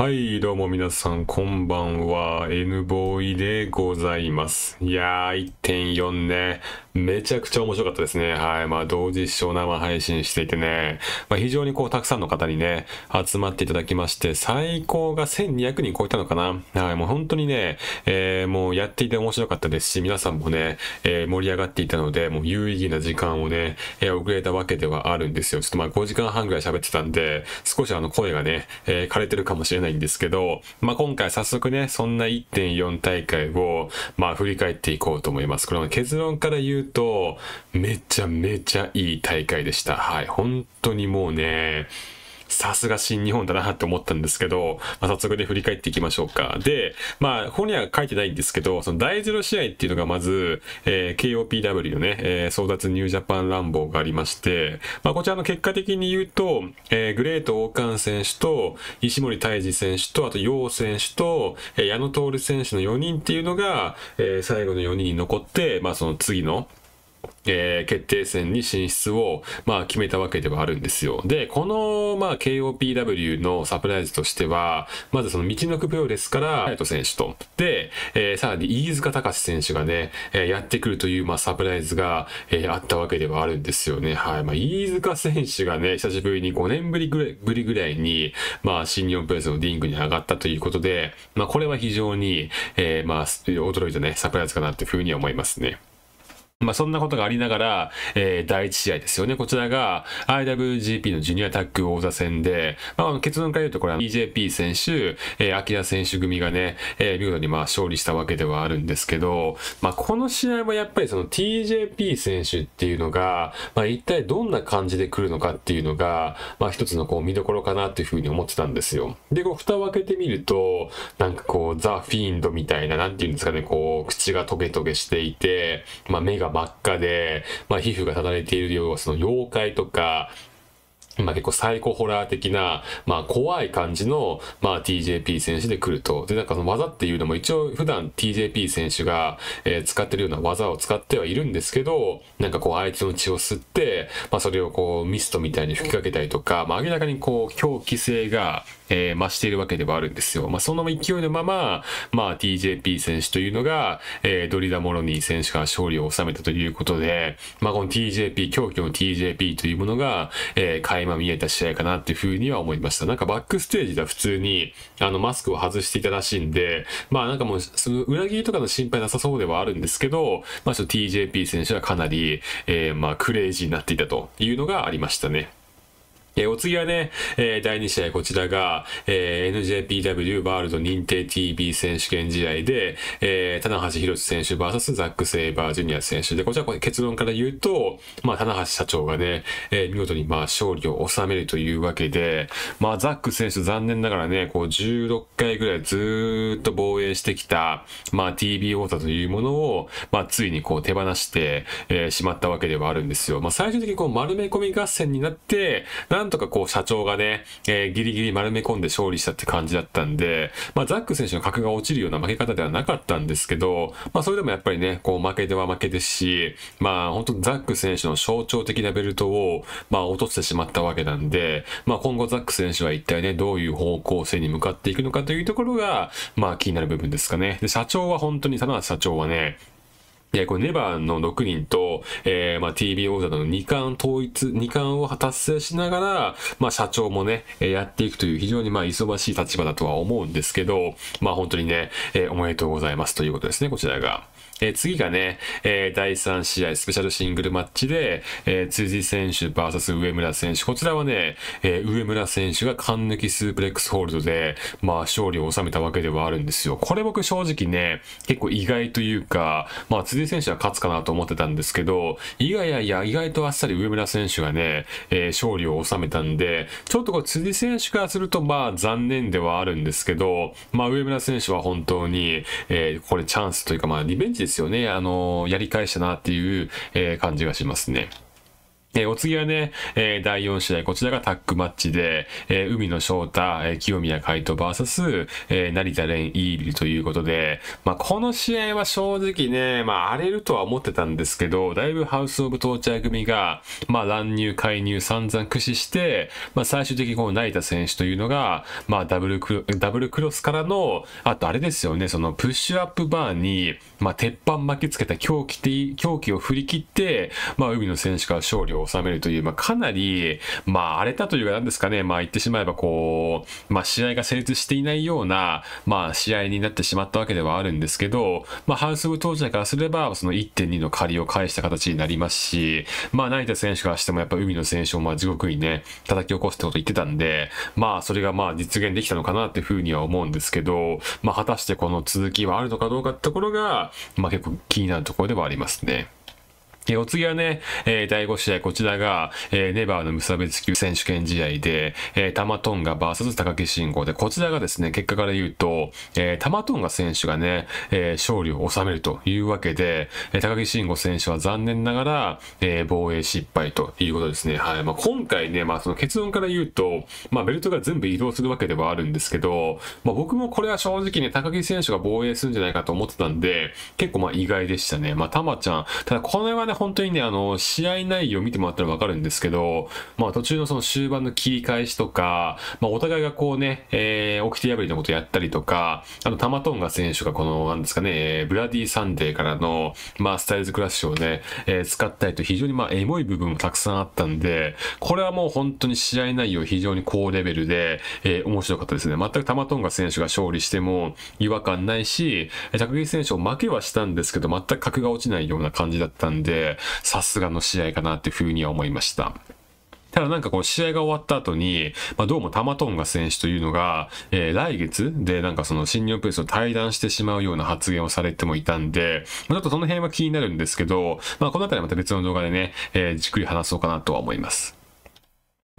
はい、どうも皆さん、こんばんは。N ボーイでございます。いやー、1.4ね。めちゃくちゃ面白かったですね。はい。まあ、同時視聴生配信していてね。まあ、非常にこう、たくさんの方にね、集まっていただきまして、最高が1200人超えたのかな。はい。もう本当にね、えー、もうやっていて面白かったですし、皆さんもね、えー、盛り上がっていたので、もう有意義な時間をね、えー、遅れたわけではあるんですよ。ちょっとまあ、5時間半ぐらい喋ってたんで、少しあの、声がね、えー、枯れてるかもしれないないんですけど、まあ、今回早速ね、そんな1.4大会を、まあ、振り返っていこうと思います。これは結論から言うと、めちゃめちゃいい大会でした。はい、本当にもうね、さすが新日本だなって思ったんですけど、まあ、早速で振り返っていきましょうか。で、まあ、ここには書いてないんですけど、その第0試合っていうのがまず、えー、KOPW のね、えー、争奪ニュージャパン乱暴がありまして、まあ、こちらの結果的に言うと、えー、グレート王冠選手と、石森泰治選手と、あと陽選手と、えー、矢野徹選手の4人っていうのが、えー、最後の4人に残って、まあ、その次の、えー、決定戦に進出を、まあ、決めたわけではあるんですよ。で、この、まあ、KOPW のサプライズとしては、まずその道のくプロレスから、ハヤト選手と、で、えー、さらに飯塚隆選手がね、えー、やってくるという、まあ、サプライズが、えー、あったわけではあるんですよね。はい。まあ、飯塚選手がね、久しぶりに5年ぶりぐらいぶりぐらいに、まあ、新日本プロレスのリングに上がったということで、まあ、これは非常に、えー、まあ、驚いたね、サプライズかなっていうふうには思いますね。まあ、そんなことがありながら、えー、第1試合ですよね。こちらが IWGP のジュニアタッグ王座戦で、まあ、結論から言うとこれは EJP 選手、えー、アキラ選手組がね、えー、見事にまあ勝利したわけではあるんですけど、まあ、この試合はやっぱりその TJP 選手っていうのが、まあ、一体どんな感じで来るのかっていうのが、まあ、一つのこう見どころかなっていうふうに思ってたんですよ。で、こう、蓋を開けてみると、なんかこう、ザ・フィーンドみたいな、なんていうんですかね、こう、口がトゲトゲしていて、まあ、目が真っ赤で、まあ、皮膚がただれているようなその妖怪とか、まあ結構サイコホラー的な、まあ怖い感じの、まあ TJP 選手で来ると。で、なんかその技っていうのも一応普段 TJP 選手が、えー、使ってるような技を使ってはいるんですけど、なんかこう相手の血を吸って、まあそれをこうミストみたいに吹きかけたりとか、まあ明らかにこう狂気性が、えー、増しているわけではあるんですよ。まあ、その勢いのまま、まあ、TJP 選手というのが、えー、ドリダ・モロニー選手が勝利を収めたということで、まあ、この TJP、狂気の TJP というものが、えー、垣間見えた試合かなっていうふうには思いました。なんかバックステージでは普通に、あの、マスクを外していたらしいんで、まあ、なんかもう、その裏切りとかの心配なさそうではあるんですけど、まあ、ちょっと TJP 選手はかなり、えー、まあ、クレイジーになっていたというのがありましたね。えお次はね、え第2試合こちらが、え NJPW ワールド認定 TV 選手権試合で、えー、棚橋宏選手 VS ザック・セイバージュニア選手で、こちらこれ結論から言うと、まあ、棚橋社長がね、えー、見事にまあ勝利を収めるというわけで、まあ、ザック選手残念ながらね、こう16回ぐらいずっと防衛してきた、まあ、TV 王座というものを、まあ、ついにこう手放して、えー、しまったわけではあるんですよ。まあ、最終的にこう丸め込み合戦になって、なんなんとかこう社長がね、えー、ギリギリ丸め込んで勝利したって感じだったんで、まあ、ザック選手の格が落ちるような負け方ではなかったんですけど、まあ、それでもやっぱりね、こう負けでは負けですし、まあ、本当ザック選手の象徴的なベルトを、まあ、落としてしまったわけなんで、まあ、今後ザック選手は一体ね、どういう方向性に向かっていくのかというところが、まあ、気になる部分ですかね。で、社長は本当に、田中社長はね、えー、これネバーの6人と、えー、まあ、TV 王座の2冠統一、2冠を達成しながら、まあ、社長もね、えー、やっていくという非常にまあ、忙しい立場だとは思うんですけど、まあ、本当にね、えー、おめでとうございますということですね、こちらが。えー、次がね、えー、第3試合スペシャルシングルマッチで、えー、辻選手 VS 上村選手。こちらはね、え上村選手が勘抜きスープレックスホールドで、まあ勝利を収めたわけではあるんですよ。これ僕正直ね、結構意外というか、まあ辻選手は勝つかなと思ってたんですけど、いやいやいや、意外とあっさり上村選手がね、えー、勝利を収めたんで、ちょっとこう辻選手からするとまあ残念ではあるんですけど、まあ上村選手は本当に、えー、これチャンスというかまあリベンジですよね。あのー、やり返したなっていう、え感じがしますね。えー、お次はね、えー、第4試合、こちらがタッグマッチで、えー、海野翔太、えー、清宮海斗 VS、えー、成田蓮イーリということで、まあ、この試合は正直ね、まあ、荒れるとは思ってたんですけど、だいぶハウスオブトーチャー組が、まあ、乱入、介入散々駆使して、まあ、最終的にこの成田選手というのが、まあ、ダブルクロ、ダブルクロスからの、あとあれですよね、そのプッシュアップバーに、まあ、鉄板巻きつけた狂気、狂気を振り切って、まあ、海野選手から勝利をを収めるという、まあ、かなり、まあ、荒れたというか何ですかね、まあ、言ってしまえばこう、まあ、試合が成立していないような、まあ、試合になってしまったわけではあるんですけど、まあ、ハウス・オブ・当時からすれば、その1.2の借りを返した形になりますし、まあ、成田選手からしてもやっぱ海の選手をまあ地獄にね、叩き起こすってこと言ってたんで、まあ、それがまあ、実現できたのかなっていうふうには思うんですけど、まあ、果たしてこの続きはあるのかどうかってところが、まあ、結構気になるところではありますね。えお次はね、えー、第5試合、こちらが、えー、ネバーの無差別級選手権試合で、えー、タマトンガ VS 高木慎吾で、こちらがですね、結果から言うと、えー、タマトンガ選手がね、え勝利を収めるというわけで、え高木慎吾選手は残念ながら、え防衛失敗ということですね。はい。まあ、今回ね、まあ、その結論から言うと、まあ、ベルトが全部移動するわけではあるんですけど、まあ、僕もこれは正直ね、高木選手が防衛するんじゃないかと思ってたんで、結構まあ意外でしたね。まあ、タマちゃん、ただこの辺はね、本当にね、あの、試合内容見てもらったらわかるんですけど、まあ途中のその終盤の切り返しとか、まあお互いがこうね、えー、起きて破りのことやったりとか、あの、タマトンガ選手がこの、なんですかね、えブラディサンデーからの、まあスタイルズクラッシュをね、えー、使ったりと非常にまあエモい部分もたくさんあったんで、これはもう本当に試合内容非常に高レベルで、えー、面白かったですね。全くタマトンガ選手が勝利しても違和感ないし、高木選手を負けはしたんですけど、全く格が落ちないような感じだったんで、で、さすがの試合かなっていうふうには思いました。ただなんかこう試合が終わった後に、まあ、どうもタマトンガ選手というのが、えー、来月でなんかその新日本プレスを退団してしまうような発言をされてもいたんで、まちょっとその辺は気になるんですけど、まあ、この辺りはまた別の動画でね、えー、じっくり話そうかなとは思います。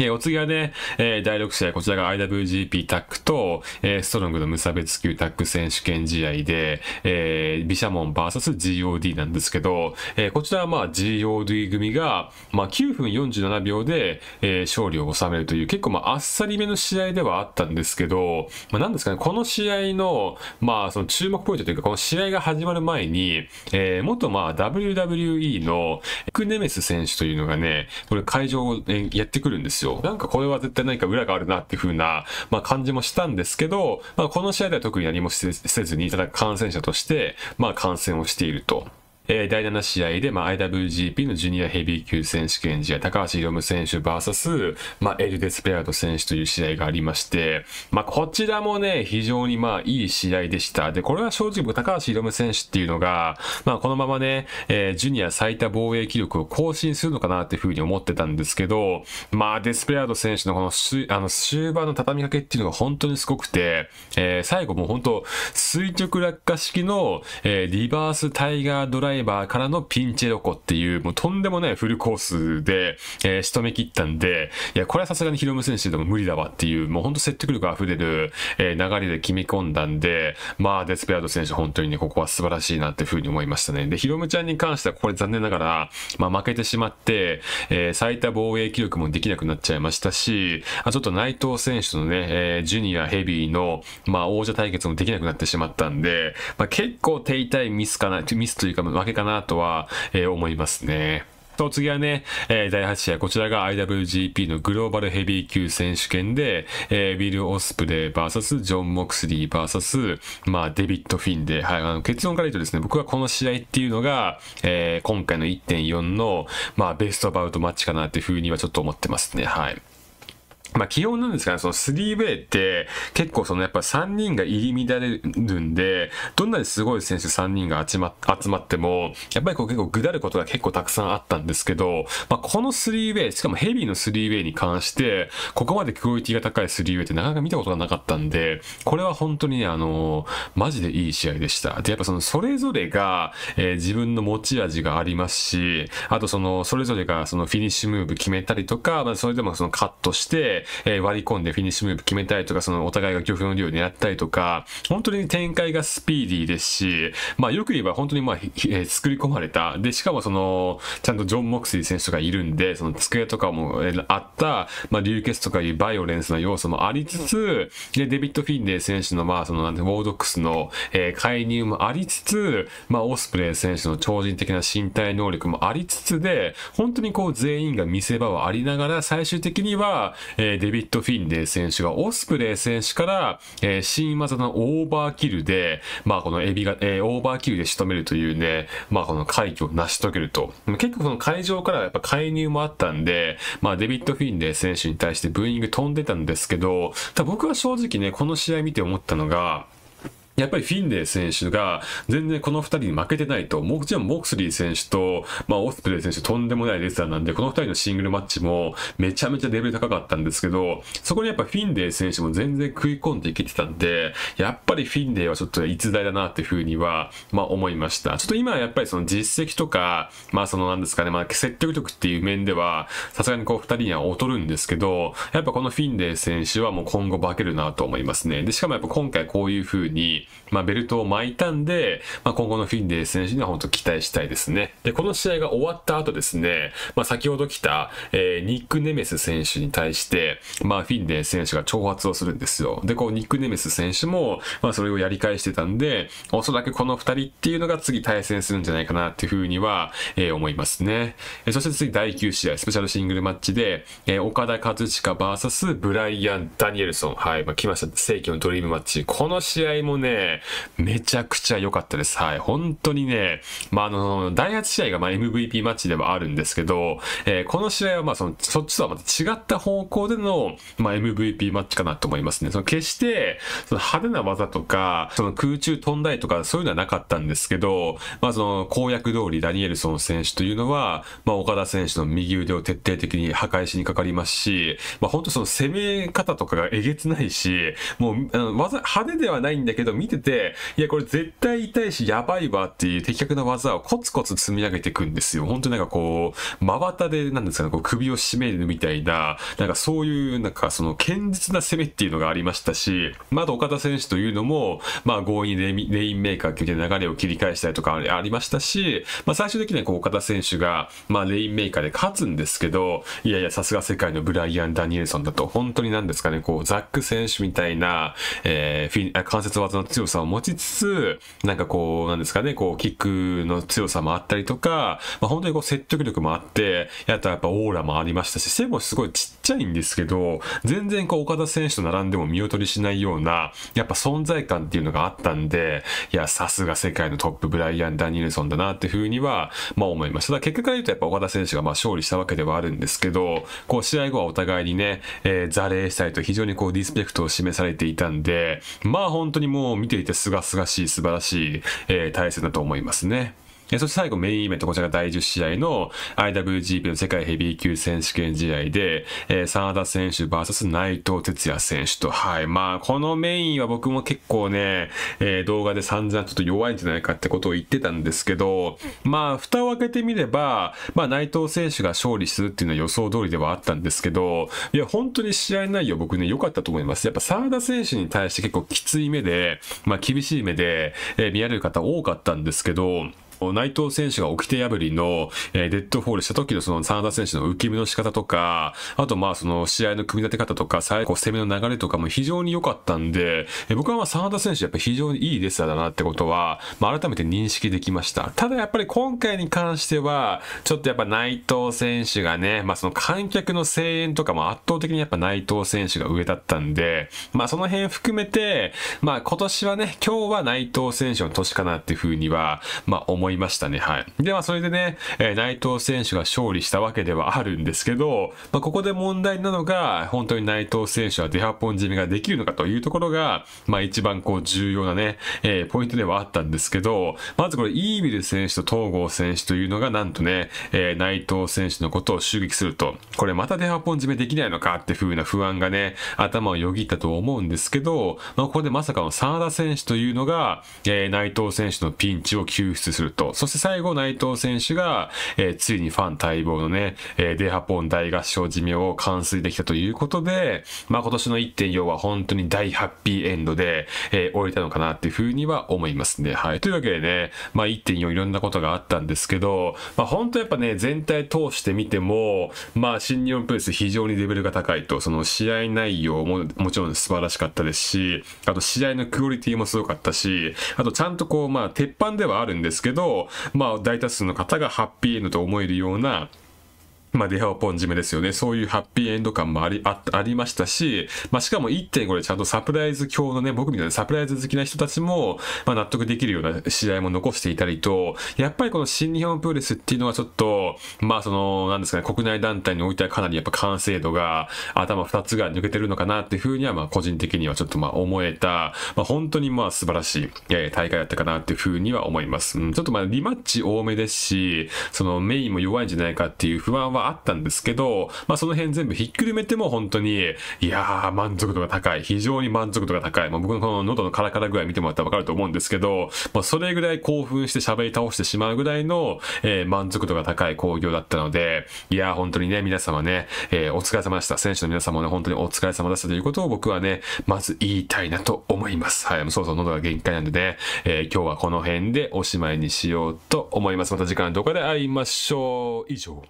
えお次はね、えー、第6試合、こちらが IWGP タックと、えー、ストロングの無差別級タック選手権試合で、えー、ビシャモン VSGOD なんですけど、えこちらはまあ GOD 組が、まあ、9分47秒で、え勝利を収めるという、結構まああっさりめの試合ではあったんですけど、まあ、なんですかね、この試合の、まあその注目ポイントというか、この試合が始まる前に、え元まあ WWE のクネメス選手というのがね、これ会場を、やってくるんですよ。なんかこれは絶対何か裏があるなっていう風な、まあ、感じもしたんですけど、まあ、この試合では特に何もせずに、ただ感染者として、まあ、感染をしていると。えー、第7試合で、まあ、IWGP のジュニアヘビー級選手権試合、高橋宏夢選手 VS、まあ、エルデスペアード選手という試合がありまして、まあ、こちらもね、非常にまあ、いい試合でした。で、これは正直高橋宏夢選手っていうのが、まあ、このままね、えー、ジュニア最多防衛記録を更新するのかなっていうふうに思ってたんですけど、まあ、デスペアード選手のこの、あの、終盤の畳みかけっていうのが本当にすごくて、えー、最後も本当、垂直落下式の、えー、リバースタイガードライイバーからのピンチロコっていう、もうとんでもないフルコースで、えー、仕留め切ったんで、いや、これはさすがにヒロム選手でも無理だわっていう、もうほんと説得力溢れる、えー、流れで決め込んだんで、まあ、デスペラード選手本当にね、ここは素晴らしいなっていうふうに思いましたね。で、ヒロムちゃんに関してはこれ残念ながら、まあ、負けてしまって、えー、最多防衛記録もできなくなっちゃいましたし、あちょっと内藤選手のね、えー、ジュニアヘビーの、まあ、王者対決もできなくなってしまったんで、まあ、結構手痛いミスかな、ミスというか、負けけかなとは、えー、思いますね。と、次はね、えー、第8試合、こちらが IWGP のグローバルヘビー級選手権で、えー、ィル・オスプレイ VS ジョン・モクスリー VS、まあ、デビッド・フィンで、はい、あの、結論から言うとですね、僕はこの試合っていうのが、えー、今回の1.4の、まあ、ベストバウトマッチかなっていうふうにはちょっと思ってますね、はい。まあ、基本なんですが、ね、その 3way って結構そのやっぱ3人が入り乱れるんで、どんなにすごい選手3人が集ま集まっても、やっぱりこう結構ぐだることが結構たくさんあったんですけど、まあ、この 3way、しかもヘビーの 3way に関して、ここまでクオリティが高い 3way ってなかなか見たことがなかったんで、これは本当にね、あのマジでいい試合でした。で、やっぱそのそれぞれが、えー、自分の持ち味がありますし、あとそのそれぞれがそのフィニッシュムーブ決めたりとか、まあ、それでもそのカットして、え割り込んでフィニッシュムーブ決めたりとか、そのお互いが漁夫の量を狙ったりとか、本当に展開がスピーディーですし、まあよく言えば本当にまあ、え作り込まれた。で、しかもその、ちゃんとジョン・モクスリー選手とかいるんで、その机とかも、えあった、まあ流血とかいうバイオレンスな要素もありつつ、で、デビッド・フィンデー選手のまあそのなんて、ウォードックスの、え介入もありつつ、まあオスプレイ選手の超人的な身体能力もありつつで、本当にこう全員が見せ場はありながら、最終的には、ええー、デビッド・フィンデー選手がオスプレイ選手から、えー、新技のオーバーキルで、まあこのエビが、えー、オーバーキルで仕留めるというね、まあこの快挙を成し遂げると。結構この会場からやっぱ介入もあったんで、まあデビッド・フィンデー選手に対してブーイング飛んでたんですけど、僕は正直ね、この試合見て思ったのが、やっぱりフィンレイ選手が全然この2人に負けてないと、もちろんモクスリー選手と、まあ、オスプレイ選手とんでもないレスラーなんで、この2人のシングルマッチもめちゃめちゃレベル高かったんですけど、そこにやっぱフィンレイ選手も全然食い込んでいけてたんで、やっぱりフィンレイはちょっと逸材だなっていうふうには、まあ思いました。ちょっと今はやっぱりその実績とか、まあそのなんですかね、まあ積極力っていう面では、さすがにこう2人には劣るんですけど、やっぱこのフィンレイ選手はもう今後化けるなと思いますね。で、しかもやっぱ今回こういうふうに、まあ、ベルトを巻いたんで、まあ、今後のフィンデー選手には本当期待したいですね。で、この試合が終わった後ですね、まあ、先ほど来た、えー、ニック・ネメス選手に対して、まあ、フィンデー選手が挑発をするんですよ。で、こう、ニック・ネメス選手も、まあ、それをやり返してたんで、おそらくこの二人っていうのが次対戦するんじゃないかなっていうふうには、えー、思いますね。えー、そして次第9試合、スペシャルシングルマッチで、えー、岡田和親 VS ブライアン・ダニエルソン。はい、まあ、来ました。世紀のドリームマッチ。この試合もね、ね、めちゃくちゃ良かったです。はい。本当にね、まあ、あの、大発試合がま MVP マッチではあるんですけど、えー、この試合はまあその、そっちとはまた違った方向での、まあ、MVP マッチかなと思いますね。その決して、その派手な技とか、その空中飛んだりとか、そういうのはなかったんですけど、まあその公約通りダニエルソン選手というのは、まあ岡田選手の右腕を徹底的に破壊しにかかりますし、まあ本当その攻め方とかがえげつないし、もう、あの技、派手ではないんだけど、見てて、いや、これ絶対痛いし、やばいわっていう的確な技をコツコツ積み上げていくんですよ。本当になんかこう、真綿で、なんですかね、こう首を絞めるみたいな、なんかそういう、なんかその堅実な攻めっていうのがありましたし、まあ、あと岡田選手というのも、まあ、強引にレインメーカーって流れを切り返したりとかありましたし、まあ、最終的にはこう岡田選手が、まあ、レインメーカーで勝つんですけど、いやいや、さすが世界のブライアン・ダニエルソンだと、本当になんですかね、こう、ザック選手みたいな、えー、フィン、関節技の強さを持ちつつ、なんかこう、なんですかね、こう、キックの強さもあったりとか、まあ、本当にこう、説得力もあって、っとはやっぱオーラもありましたし、背もすごいちっちゃいんですけど、全然こう、岡田選手と並んでも見劣りしないような、やっぱ存在感っていうのがあったんで、いや、さすが世界のトップブライアン・ダニエルソンだなっていうふうには、まあ思いました。だ結果から言うとやっぱ岡田選手がまあ勝利したわけではあるんですけど、こう、試合後はお互いにね、えー、座礼したりと非常にこう、リスペクトを示されていたんで、まあ本当にもう見ていて清々しい素晴らしい、えー、対戦だと思いますね。そして最後メインイベント、こちらが第10試合の IWGP の世界ヘビー級選手権試合で、えー、真田選手 VS 内藤哲也選手と、はい。まあ、このメインは僕も結構ね、えー、動画で散々ちょっと弱いんじゃないかってことを言ってたんですけど、まあ、蓋を開けてみれば、まあ、内藤選手が勝利するっていうのは予想通りではあったんですけど、いや、本当に試合内容僕ね、良かったと思います。やっぱ真田選手に対して結構きつい目で、まあ、厳しい目で、えー、見られる方多かったんですけど、内藤選手が起き手破りの、えー、デッドフォールした時のその真田選手の受け身の仕方とか、あとまあその試合の組み立て方とか、最後攻めの流れとかも非常に良かったんで、えー、僕はまあ真田選手やっぱり非常にいいレスラーだなってことは、まあ改めて認識できました。ただやっぱり今回に関しては、ちょっとやっぱ内藤選手がね、まあその観客の声援とかも圧倒的にやっぱ内藤選手が上だったんで、まあその辺含めて、まあ今年はね、今日は内藤選手の年かなっていうふうには、まあ思いいましたね。はい。で、まあ、それでね、えー、内藤選手が勝利したわけではあるんですけど、まあ、ここで問題なのが、本当に内藤選手はデハポン締めができるのかというところが、まあ、一番こう重要なね、えー、ポイントではあったんですけど、まずこれ、イービル選手と東郷選手というのが、なんとね、えー、内藤選手のことを襲撃すると、これまたデハポン締めできないのかっていう風な不安がね、頭をよぎったと思うんですけど、まあ、ここでまさかの真田選手というのが、えー、内藤選手のピンチを救出すると。ト。そして最後、内藤選手が、えー、ついにファン待望のね、えー、デハポン大合唱締めを完遂できたということで、まあ今年の1.4は本当に大ハッピーエンドで、えー、終えたのかなっていうふうには思いますね。はい。というわけでね、まあ1.4いろんなことがあったんですけど、まあ本当やっぱね、全体通してみても、まあ新日本プレス非常にレベルが高いと、その試合内容ももちろん素晴らしかったですし、あと試合のクオリティもすごかったし、あとちゃんとこう、まあ鉄板ではあるんですけど、まあ大多数の方がハッピーエンドと思えるようなまあ、デハオポンジメですよね。そういうハッピーエンド感もあり、あ、ありましたし、まあ、しかも1.5でちゃんとサプライズ教のね、僕みたいなサプライズ好きな人たちも、まあ、納得できるような試合も残していたりと、やっぱりこの新日本プロレスっていうのはちょっと、まあ、その、なんですかね、国内団体においてはかなりやっぱ完成度が頭2つが抜けてるのかなっていうふうには、まあ、個人的にはちょっとまあ、思えた、まあ、本当にまあ、素晴らしい、え、大会だったかなっていうふうには思います。うん、ちょっとまあ、リマッチ多めですし、そのメインも弱いんじゃないかっていう不安はまああったんですけど、まあその辺全部ひっくるめても本当に、いやー満足度が高い。非常に満足度が高い。まあ僕のこの喉のカラカラ具合見てもらったらわかると思うんですけど、まあそれぐらい興奮して喋り倒してしまうぐらいの、えー、満足度が高い工業だったので、いやー本当にね、皆様ね、えー、お疲れ様でした。選手の皆様もね、本当にお疲れ様でしたということを僕はね、まず言いたいなと思います。はい、もうそろそろ喉が限界なんでね、えー、今日はこの辺でおしまいにしようと思います。また時間の動で会いましょう。以上。